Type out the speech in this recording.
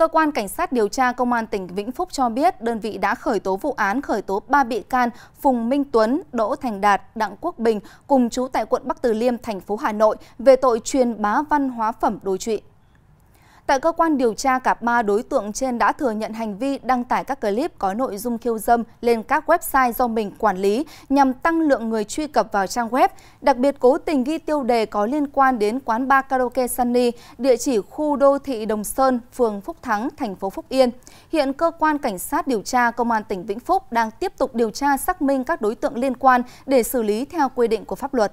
Cơ quan Cảnh sát điều tra Công an tỉnh Vĩnh Phúc cho biết đơn vị đã khởi tố vụ án khởi tố 3 bị can Phùng Minh Tuấn, Đỗ Thành Đạt, Đặng Quốc Bình cùng chú tại quận Bắc Từ Liêm, thành phố Hà Nội về tội truyền bá văn hóa phẩm đối trụy. Tại cơ quan điều tra, cả ba đối tượng trên đã thừa nhận hành vi đăng tải các clip có nội dung khiêu dâm lên các website do mình quản lý nhằm tăng lượng người truy cập vào trang web, đặc biệt cố tình ghi tiêu đề có liên quan đến quán bar karaoke Sunny, địa chỉ khu đô thị Đồng Sơn, phường Phúc Thắng, thành phố Phúc Yên. Hiện cơ quan cảnh sát điều tra công an tỉnh Vĩnh Phúc đang tiếp tục điều tra xác minh các đối tượng liên quan để xử lý theo quy định của pháp luật.